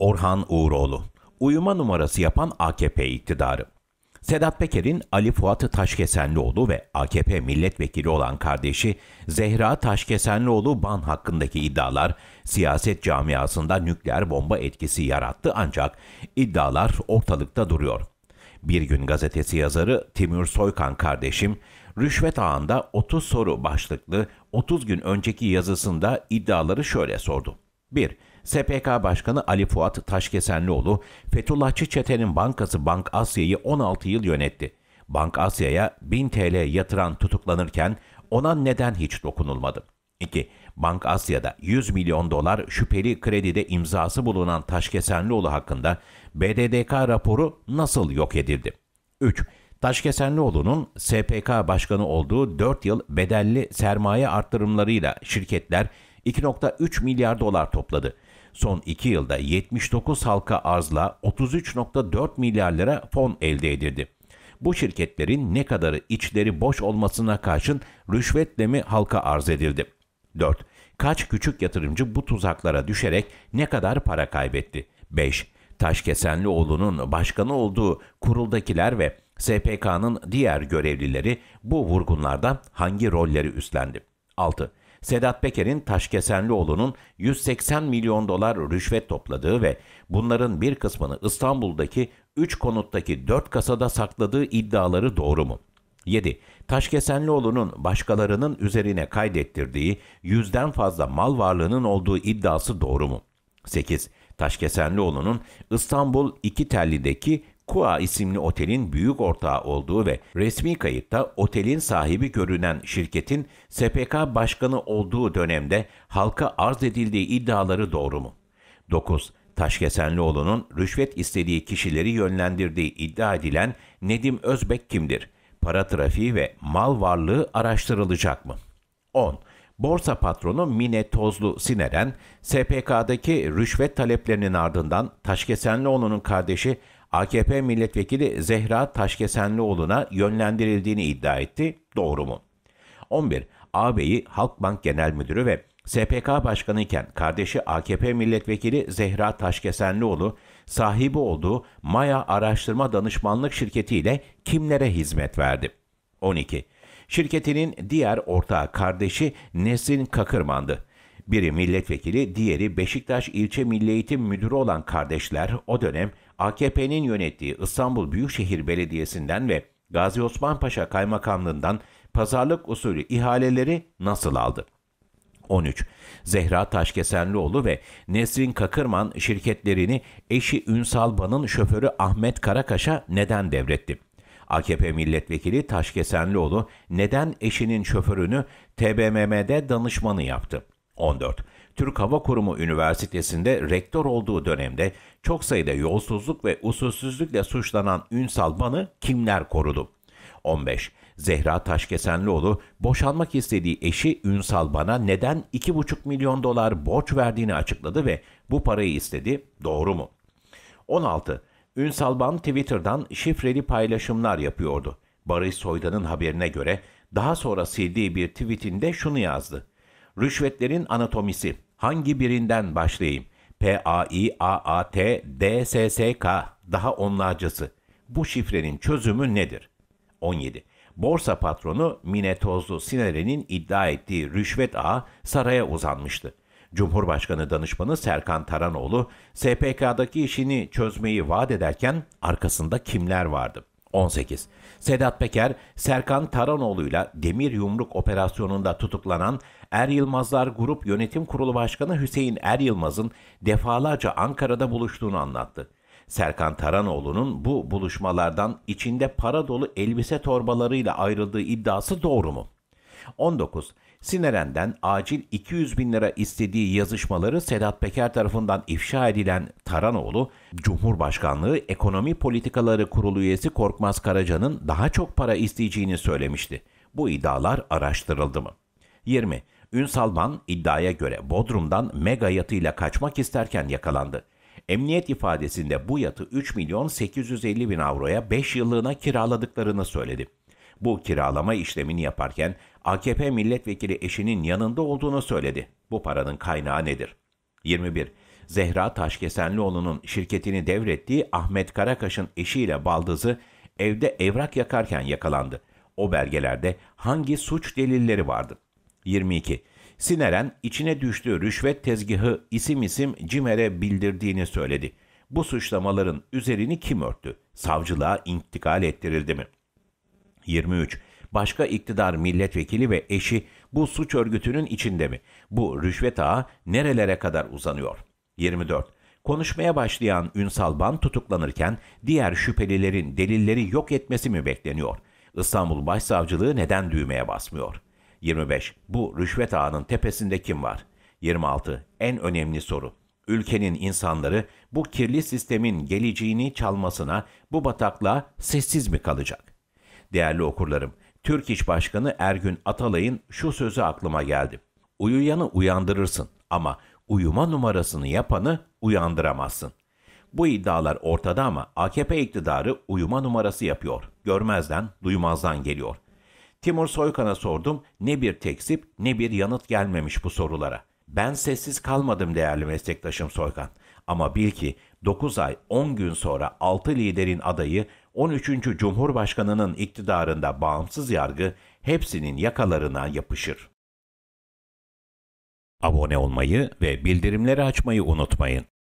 Orhan Uğuroğlu, uyuma numarası yapan AKP iktidarı. Sedat Peker'in Ali Fuat Taşkesenlioğlu ve AKP milletvekili olan kardeşi Zehra Taşkesenlioğlu ban hakkındaki iddialar siyaset camiasında nükleer bomba etkisi yarattı ancak iddialar ortalıkta duruyor. Bir gün gazetesi yazarı Timur Soykan kardeşim, Rüşvet Ağında 30 soru başlıklı 30 gün önceki yazısında iddiaları şöyle sordu. 1. SPK Başkanı Ali Fuat Taşkesenlioğlu, Fethullahçı çetenin bankası Bank Asya'yı 16 yıl yönetti. Bank Asya'ya 1000 TL yatıran tutuklanırken ona neden hiç dokunulmadı? 2. Bank Asya'da 100 milyon dolar şüpheli kredide imzası bulunan Taşkesenlioğlu hakkında BDDK raporu nasıl yok edildi? 3. Taşkesenlioğlu'nun SPK başkanı olduğu 4 yıl bedelli sermaye arttırımlarıyla şirketler 2.3 milyar dolar topladı. Son 2 yılda 79 halka arzla 33.4 milyar lira fon elde edildi. Bu şirketlerin ne kadarı içleri boş olmasına karşın rüşvetle mi halka arz edildi? 4. Kaç küçük yatırımcı bu tuzaklara düşerek ne kadar para kaybetti? 5. Taşkesenlioğlu'nun başkanı olduğu kuruldakiler ve SPK'nın diğer görevlileri bu vurgunlardan hangi rolleri üstlendi? 6. Sedat Peker'in Taşkesenlioğlu'nun 180 milyon dolar rüşvet topladığı ve bunların bir kısmını İstanbul'daki 3 konuttaki 4 kasada sakladığı iddiaları doğru mu? 7. Taşkesenlioğlu'nun başkalarının üzerine kaydettirdiği yüzden fazla mal varlığının olduğu iddiası doğru mu? 8. Taşkesenlioğlu'nun İstanbul tellideki Kua isimli otelin büyük ortağı olduğu ve resmi kayıtta otelin sahibi görünen şirketin SPK başkanı olduğu dönemde halka arz edildiği iddiaları doğru mu? 9. Taşkesenlioğlu'nun rüşvet istediği kişileri yönlendirdiği iddia edilen Nedim Özbek kimdir? Para trafiği ve mal varlığı araştırılacak mı? 10. Borsa patronu Mine Tozlu Sineren, SPK'daki rüşvet taleplerinin ardından Taşkesenlioğlu'nun kardeşi AKP milletvekili Zehra Taşkesenlioğlu'na yönlendirildiğini iddia etti. Doğru mu? 11. Ağabey'i Halkbank Genel Müdürü ve SPK Başkanı iken kardeşi AKP milletvekili Zehra Taşkesenlioğlu sahibi olduğu Maya Araştırma Danışmanlık Şirketi ile kimlere hizmet verdi? 12. Şirketinin diğer ortağı kardeşi Nesin Kakırman'dı. Biri milletvekili, diğeri Beşiktaş İlçe Milli Eğitim Müdürü olan kardeşler o dönem AKP'nin yönettiği İstanbul Büyükşehir Belediyesi'nden ve Gazi Osman Paşa Kaymakamlığından pazarlık usulü ihaleleri nasıl aldı? 13. Zehra Taşkesenlioğlu ve Nesrin Kakırman şirketlerini eşi Ünsal Ban'ın şoförü Ahmet Karakaş'a neden devretti? AKP milletvekili Taşkesenlioğlu neden eşinin şoförünü TBMM'de danışmanı yaptı? 14. Türk Hava Kurumu Üniversitesi'nde rektör olduğu dönemde çok sayıda yolsuzluk ve usulsüzlükle suçlanan Ünsal Ban'ı kimler korudu? 15. Zehra Taşkesenlioğlu boşanmak istediği eşi Ünsal Ban'a neden 2,5 milyon dolar borç verdiğini açıkladı ve bu parayı istedi. Doğru mu? 16. Ünsal Ban Twitter'dan şifreli paylaşımlar yapıyordu. Barış Soydan'ın haberine göre daha sonra sildiği bir tweetinde şunu yazdı. Rüşvetlerin anatomisi. Hangi birinden başlayayım? P A A A I T D PAI, AAT, K. daha onlarcası. Bu şifrenin çözümü nedir? 17. Borsa patronu Mine Tozlu Sinere'nin iddia ettiği rüşvet ağı saraya uzanmıştı. Cumhurbaşkanı danışmanı Serkan Taranoğlu, SPK'daki işini çözmeyi vaat ederken arkasında kimler vardı? 18. Sedat Peker, Serkan Taranoğlu'yla Demir Yumruk operasyonunda tutuklanan Er Yılmazlar Grup Yönetim Kurulu Başkanı Hüseyin Er Yılmaz'ın defalarca Ankara'da buluştuğunu anlattı. Serkan Taranoğlu'nun bu buluşmalardan içinde para dolu elbise torbalarıyla ayrıldığı iddiası doğru mu? 19. Sineren'den acil 200 bin lira istediği yazışmaları Sedat Peker tarafından ifşa edilen Taranoğlu, Cumhurbaşkanlığı Ekonomi Politikaları Kurulu üyesi Korkmaz Karaca'nın daha çok para isteyeceğini söylemişti. Bu iddialar araştırıldı mı? 20. Ünsalman iddiaya göre Bodrum'dan mega yatıyla kaçmak isterken yakalandı. Emniyet ifadesinde bu yatı 3 milyon 850 bin avroya 5 yıllığına kiraladıklarını söyledi bu kiralama işlemini yaparken AKP milletvekili eşinin yanında olduğunu söyledi. Bu paranın kaynağı nedir? 21. Zehra Taşkesenlioğlu'nun şirketini devrettiği Ahmet Karakaş'ın eşiyle Baldız'ı evde evrak yakarken yakalandı. O belgelerde hangi suç delilleri vardı? 22. Sineren içine düştüğü rüşvet tezgahı isim isim cimere bildirdiğini söyledi. Bu suçlamaların üzerini kim örttü? Savcılığa intikal ettirildi mi? 23. Başka iktidar milletvekili ve eşi bu suç örgütünün içinde mi? Bu rüşvet ağı nerelere kadar uzanıyor? 24. Konuşmaya başlayan Ünsal Ban tutuklanırken diğer şüphelilerin delilleri yok etmesi mi bekleniyor? İstanbul Başsavcılığı neden düğmeye basmıyor? 25. Bu rüşvet ağının tepesinde kim var? 26. En önemli soru. Ülkenin insanları bu kirli sistemin geleceğini çalmasına, bu bataklığa sessiz mi kalacak? Değerli okurlarım, Türk İş Başkanı Ergün Atalay'ın şu sözü aklıma geldi. Uyuyanı uyandırırsın ama uyuma numarasını yapanı uyandıramazsın. Bu iddialar ortada ama AKP iktidarı uyuma numarası yapıyor. Görmezden, duymazdan geliyor. Timur Soykan'a sordum, ne bir teksip ne bir yanıt gelmemiş bu sorulara. Ben sessiz kalmadım değerli meslektaşım Soykan. Ama bil ki 9 ay 10 gün sonra 6 liderin adayı 13. Cumhurbaşkanının iktidarında bağımsız yargı hepsinin yakalarına yapışır. Abone olmayı ve bildirimleri açmayı unutmayın.